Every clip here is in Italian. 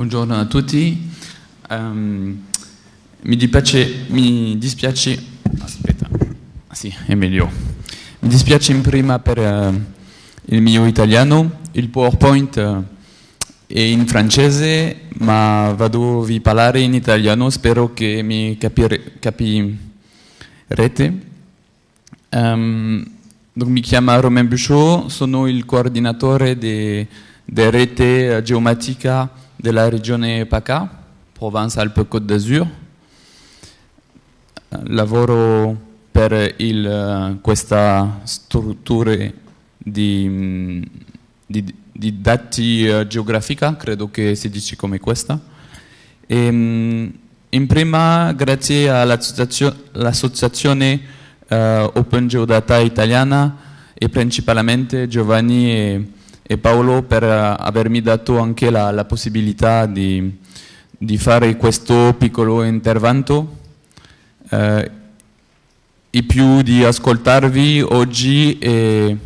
Buongiorno a tutti. Um, mi, dispiace, mi, dispiace, aspetta, ah, sì, è meglio. Mi dispiace in prima per uh, il mio italiano, il PowerPoint uh, è in francese, ma vado a parlare in italiano, spero che mi capire, capirete. Um, mi chiamo Romain Buchot, sono il coordinatore della de rete geomatica della regione PACA, Provenza Alpe Côte d'Azur. Lavoro per il, questa struttura di, di, di, dati eh, geografica, credo che si dice come questa. E, ehm, in prima, grazie all'associazione uh, eh, Open Geodata Italiana e principalmente Giovanni e e Paolo per eh, avermi dato anche la, la possibilità di, di, fare questo piccolo intervento eh, e più di ascoltarvi oggi e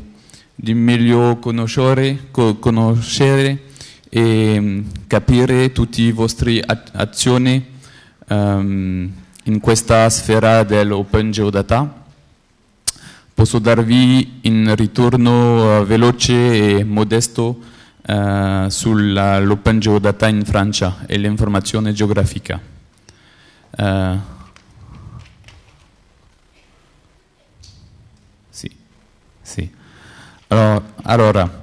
di meglio conoscere, conoscere e mm, capire tutte le vostre azioni um, in questa sfera dell'open geodata posso darvi un ritorno eh, veloce e modesto eh, sull'Open Geodata in Francia e l'informazione geografica. Eh, sì, sì. Allora,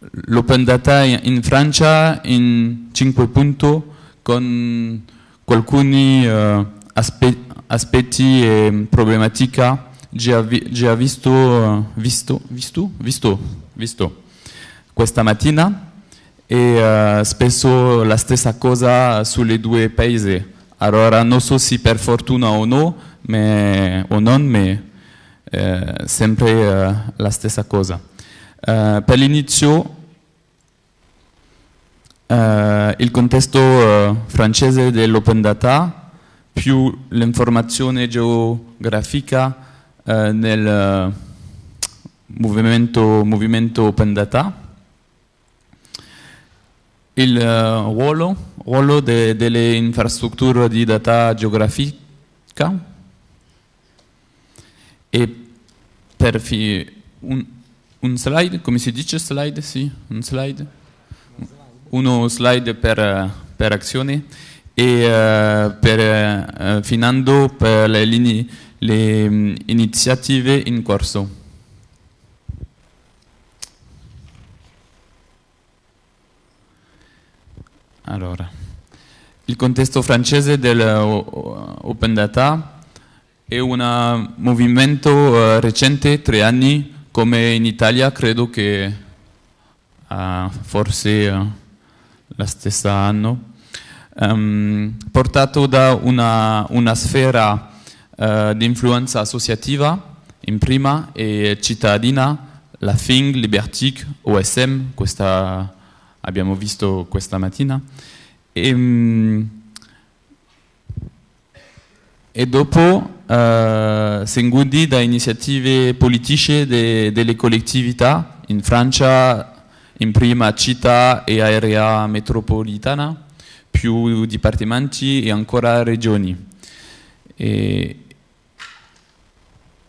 l'Open Data in Francia in 5 punti con alcuni eh, aspe aspetti e problematiche già, visto, visto, visto, visto, visto questa mattina e uh, spesso la stessa cosa sulle due paesi. Allora non so se per fortuna o no, ma, o non, ma eh, sempre eh, la stessa cosa. Uh, per l'inizio uh, il contesto francese dell'open data più l'informazione geografica eh, nel eh, movimento, movimento, Open Data, il eh, ruolo, ruolo de, delle infrastrutture di data geografica e per un, un slide, come si dice slide? Sì, un slide uno slide per, per azione e uh, per, uh, finando per le linee le mm, iniziative in corso. Allora, il contesto francese dell'open uh, data è un uh, movimento uh, recente, tre anni, come in Italia credo che uh, forse uh, la stessa anno, um, portato da una, una sfera eh, di influenza associativa in prima e cittadina, la FING, Libertic, OSM, questa abbiamo visto questa mattina. E, ehm, e dopo eh, Sengudi da iniziative politiche de, delle collettività in Francia, in prima città e area metropolitana, più dipartimenti e ancora regioni. E,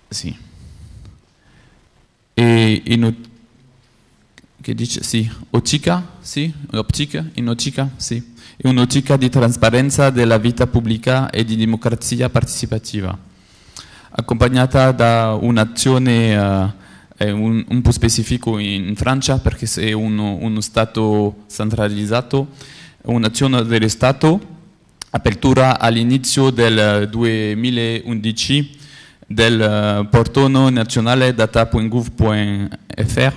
sì. E in, che dice? Sì, Ocica, sì, Opcica, in Ocica, sì. È un'Ocica di trasparenza della vita pubblica e di democrazia partecipativa, accompagnata da un'azione, eh, un, un, po' specifico in, in Francia, perché è uno, uno Stato centralizzato, un'azione dello Stato, apertura all'inizio del 2011, del eh, portono nazionale data.gov.fr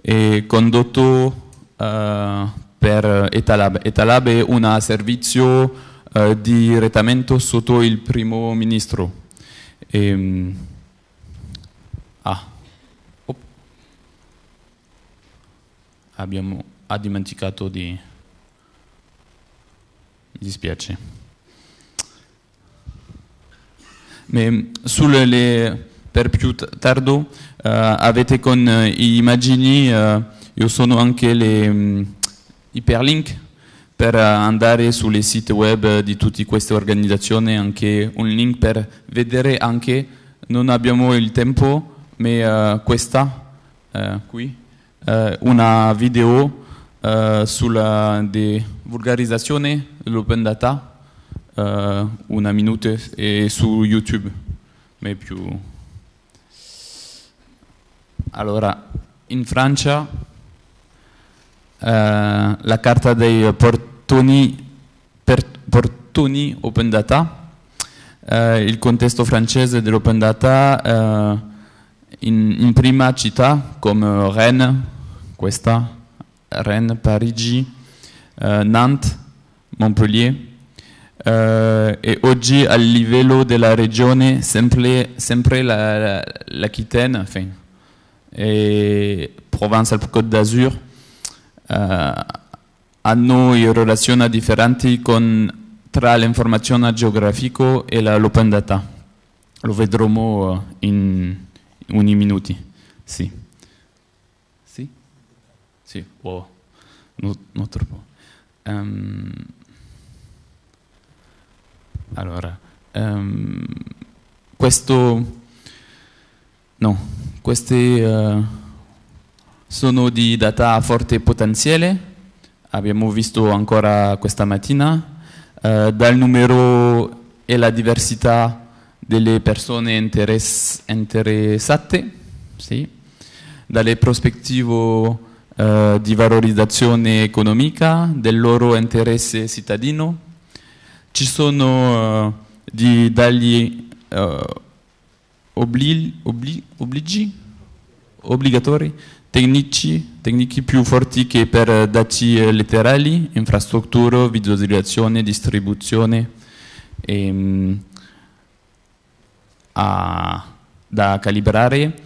e condotto eh, per Etalab. Etalab è un servizio eh, di retamento sotto il primo ministro. E, ehm, ah, oh. abbiamo ha dimenticato di mi dispiace Mais euh, sulle le, per più tardo uh, avete con uh, immagini, uh, io sono anche le um, mm, hyperlink per andare sulle siti web di tutte queste organizzazioni, anche un link per vedere anche, non abbiamo il tempo, ma euh, questa euh, qui, una video sulla vulgarizzazione dell'open data eh, una minuta e su YouTube, ma è più... Allora, in Francia eh, la carta dei portoni, per, portoni Open Data, eh, il contesto francese dell'Open Data in, in, prima città come Rennes, questa, Rennes, Parigi, Nantes, Montpellier, eh, e oggi a livello della regione sempre, sempre la, l'Aquitaine, enfin, e Provenza e Côte d'Azur eh, hanno una relazione differente con, tra l'informazione geografica e l'open data. Lo vedremo eh, in, in uni minuti. Sì. Sì? Sì, wow. Oh, non no troppo. Um, allora, um, questo... No, questi uh, sono di data a forte potenziale, abbiamo visto ancora questa mattina, uh, dal numero e la diversità delle persone interess interessate, sì, dalle prospettive uh, di valorizzazione economica, del loro interesse cittadino, ci sono uh, di dagli uh, obli, obli, obblighi, obbligatori, tecnici, tecniche più forti che per dati letterali, infrastruttura, visualizzazione, distribuzione, e, um, da calibrare,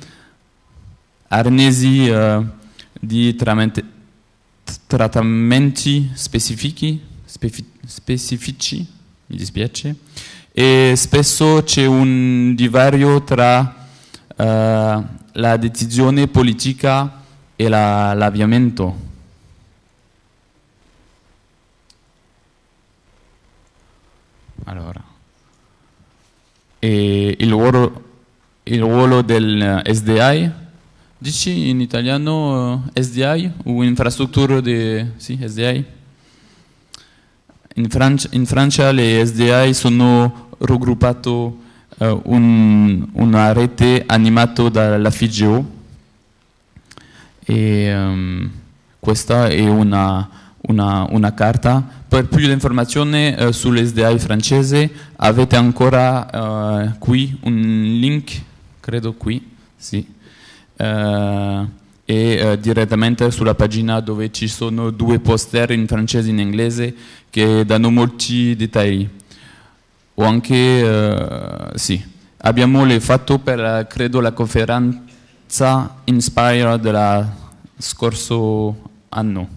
arnesi uh, di tramante, trattamenti specifici specifici, mi dispiace, e spesso c'è un divario tra uh, la decisione politica e la, l'avviamento. Allora, e il ruolo, il ruolo del SDI Dici in italiano eh, SDI o infrastruttura di... Sì, SDI? In, Francia, in Francia le SDI sono raggruppate eh, un, una rete animata dalla FIGEO e um, questa è una, una, una, carta. Per più informazioni eh, sull'SDI francese avete ancora eh, qui un link, credo qui, sì. Eh, e eh, direttamente sulla pagina dove ci sono due poster in francese e in inglese che danno molti dettagli. O anche, eh, sì, abbiamo le fatto per, credo, la conferenza Inspire dello scorso anno.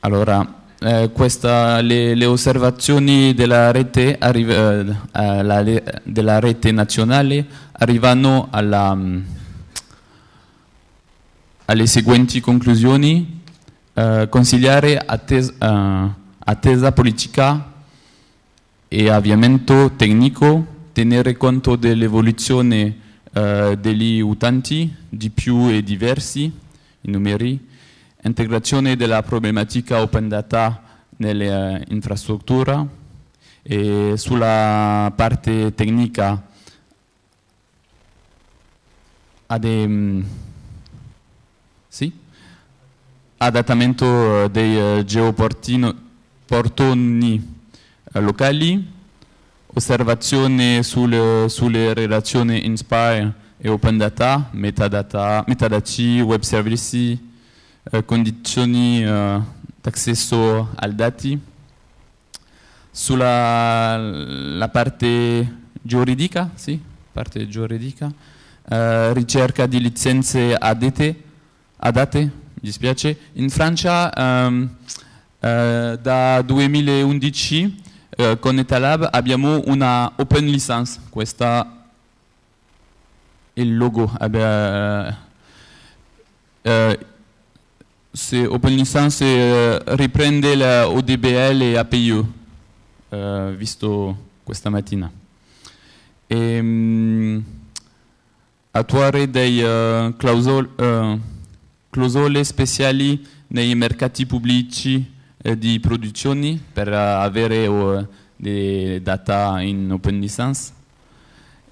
Allora, eh, questa, le, le, osservazioni della rete, eh, eh, la, della rete, nazionale arrivano alla, mm, alle seguenti conclusioni. Eh, consigliare attesa, eh, attesa politica e avviamento tecnico, tenere conto dell'evoluzione degli utenti di più e diversi, i numeri, integrazione della problematica open data nell'infrastruttura eh, e sulla parte tecnica ad, sì? adattamento dei eh, geoportoni eh, locali, osservazione sulle, sulle relazioni INSPIRE e Open Data, metadata, metadati, web services, eh, condizioni eh, d'accesso ai dati. Sulla parte giuridica, sì, parte giuridica eh, ricerca di licenze ADT, ADATE, mi dispiace, in Francia um, uh, da 2011 uh, con Etalab abbiamo una open license, questa è il logo, uh, se Open License eh, riprende la ODBL e APU, eh, visto questa mattina. E, ehm, mh, attuare dei uh, clausol, uh, clausole speciali nei mercati pubblici eh, di produzioni per uh, avere uh, dei data in open license.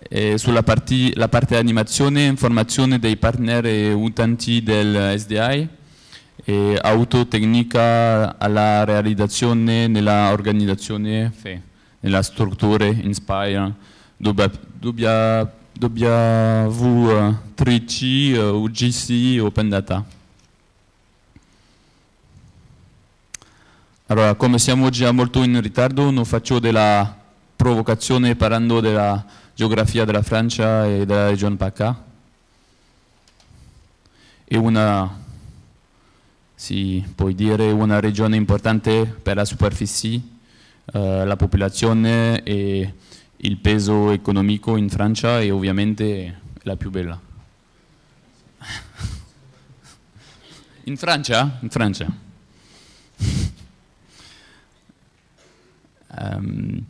E sulla parti, la parte animazione e informazione dei partner e utenti del SDI e autotecnica alla realizzazione nella organizzazione FE, nella struttura Inspire W3C UGC Open Data. Allora, come siamo già molto in ritardo, non faccio della provocazione parlando della geografia della Francia e della regione PACA. E una si può dire una regione importante per la superficie, eh, la popolazione e il peso economico in Francia e ovviamente la più bella. in Francia? In Francia. um,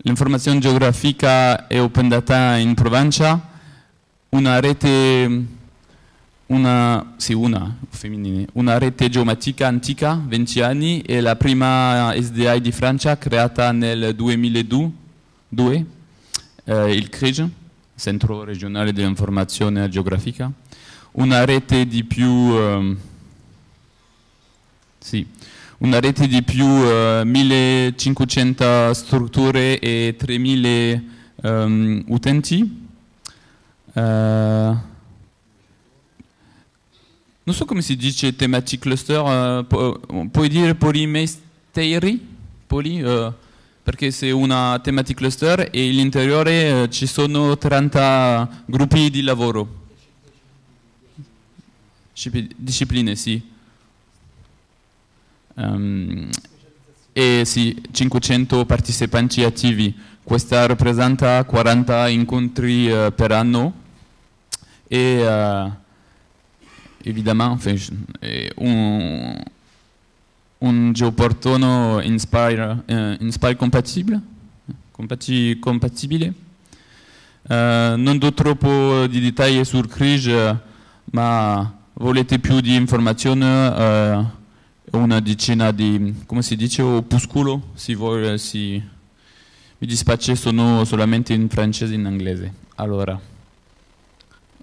L'informazione geografica è open data in Provencia, una rete una, sì, una, femminile, una rete geomatica antica, 20 anni, è la prima SDI di Francia creata nel 2002, 2, eh, il CRIG, Centro Regionale di Informazione Geografica, una rete di più, eh, sì, una rete di più eh, 1500 strutture e 3000 ehm, utenti. Eh, non so come si dice thematic cluster, eh, pu eh, puoi dire polimesteri? Poli, eh, perché se una thematic cluster e all'interiore eh, ci sono 30 gruppi di lavoro. Discipline, sì. Um, e sì, 500 partecipanti attivi. Questa rappresenta 40 incontri eh, per anno. E, eh, évidemment, enfin, je, on, un geoportono Inspire, eh, Inspire compatibile, compati, compatibile. Eh, non do troppo di dettagli sul CRIG, ma volete più di informazioni, eh, una decina di, come si dice, opuscolo, se vuole, si... mi dispiace sono solamente in francese e in inglese. Allora,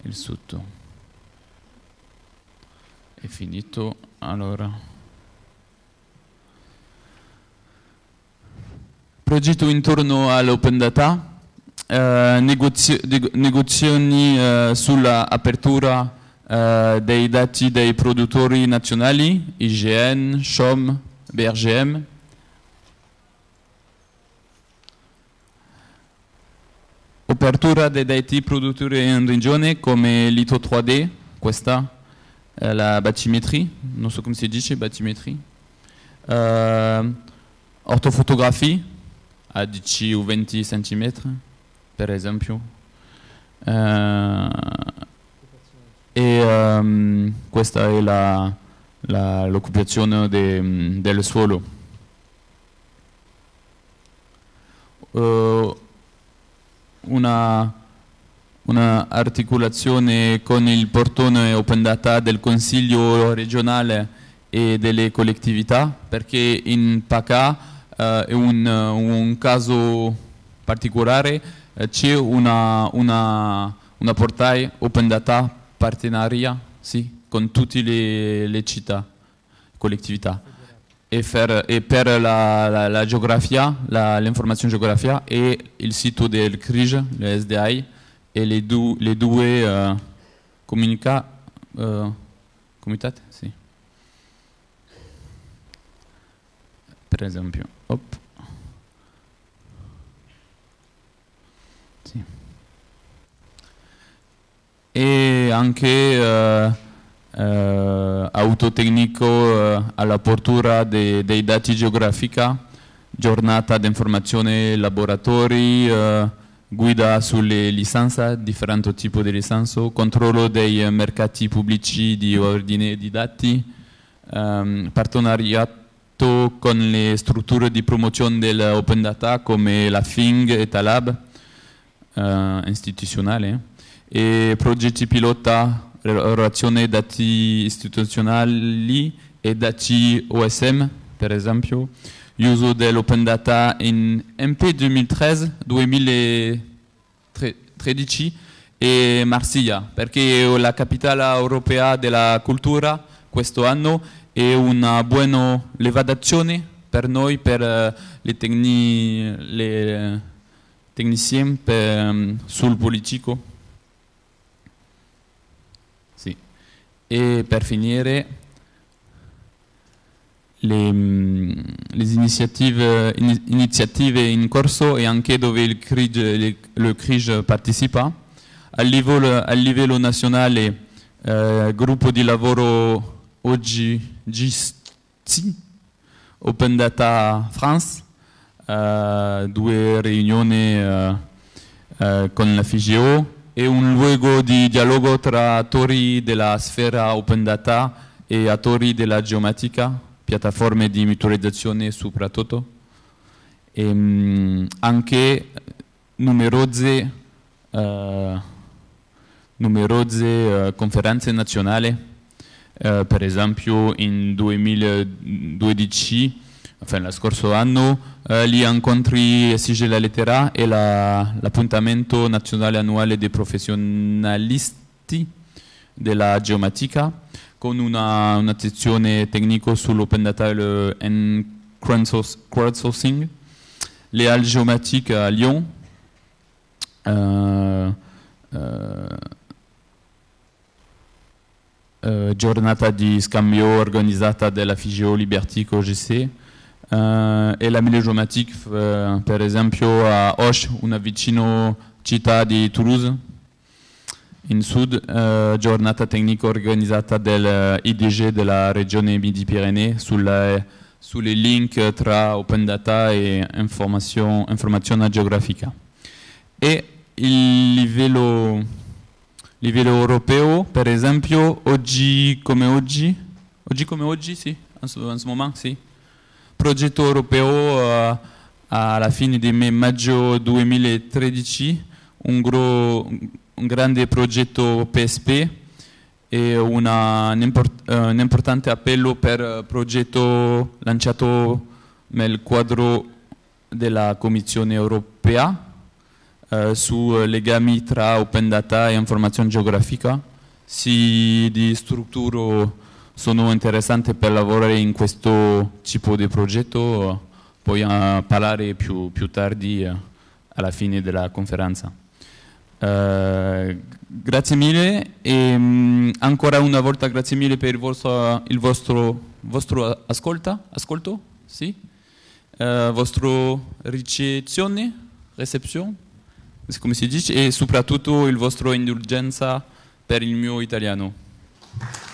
il sotto è finito allora progetto intorno all'open data eh, negozio, negozioni eh, sull'apertura eh, dei dati dei produttori nazionali IGN, SHOM, BRGM apertura dei dati produttori in regione come Lito 3D questa Euh, la bathymétrie, non so come si dice, bathymétrie, uh, ortofotografia a 10 o 20 cm, per esempio. Uh, e um, euh, questa è l'occupazione de, del suolo. Uh, una un'articolazione con il portone Open Data del Consiglio regionale e delle collettività, perché in PACA eh, è un, un, caso particolare, eh, c'è una, una, una portale Open Data partenaria sì, con tutte le, le città, collectività. E per, e per la, la, la geografia, l'informazione geografica e il sito del CRIGE, l'SDI, e le, du, le due uh, comunica, uh, eh, comitati, sì. per esempio. Op. Sì. E anche uh, uh, autotecnico uh, all'apertura de, dei dati geografica, giornata di informazione laboratori guida sulle licenze, differenti tipi di licenze, controllo dei mercati pubblici di ordine di dati, um, partenariato con le strutture di promozione dell'open data come la FING e Talab, uh, istituzionale, e progetti pilota, relazione dati istituzionali e dati OSM, per esempio, l'uso dell'open data in MP 2013-2013 e Marsiglia, perché è la capitale europea della cultura questo anno è una buona levazione per noi, per eh, le, tecni, le tecnici mm, sul politico. Sì. E per finire, le, mm, le iniziative, euh, in, iniziative, in corso e anche dove il CRIG, il CRIG partecipa. A livello, a livello nazionale, eh, gruppo di lavoro oggi GIST, Open Data France, eh, due riunioni eh, eh con la FIGEO e un luogo di dialogo tra attori della sfera Open Data e attori della geomatica piattaforme di miturizzazione soprattutto, e ehm, mh, anche numerose, uh, numerose uh, conferenze nazionali, uh, per esempio in 2012, enfin, lo scorso anno, gli incontri Sige la Lettera e l'appuntamento la, nazionale annuale dei professionalisti della geomatica con una, una sezione tecnica sull'open data e il crowdsourcing, le Halles Geomatiques a Lyon, uh, uh, giornata di scambio organizzata dalla FIGEO Liberty OGC, Uh, e la Mille Geomatique, uh, per esempio a Hoche, una vicino città di Toulouse, in sud eh, giornata tecnica organizzata dal eh, IDG della regione Midi-Pirenei sulle, link tra open data e informazione, informazione geografica. E il livello, livello, europeo, per esempio, oggi come oggi, oggi come oggi, sì, in questo momento, sì, progetto europeo eh, alla fine di maggio 2013, un gruppo un grande progetto PSP e una, un, import, eh, un, importante appello per eh, progetto lanciato nel quadro della Commissione europea eh, su legami tra open data e informazione geografica. Se di struttura sono interessanti per lavorare in questo tipo di progetto, poi a eh, parlare più, più tardi eh, alla fine della conferenza. Uh, Grazie mille e um, ancora una volta grazie mille per il vostro, il vostro, vostro ascolta, ascolto, sì? uh, vostro ricezione, reception, come si dice, e soprattutto il vostro indulgenza per il mio italiano.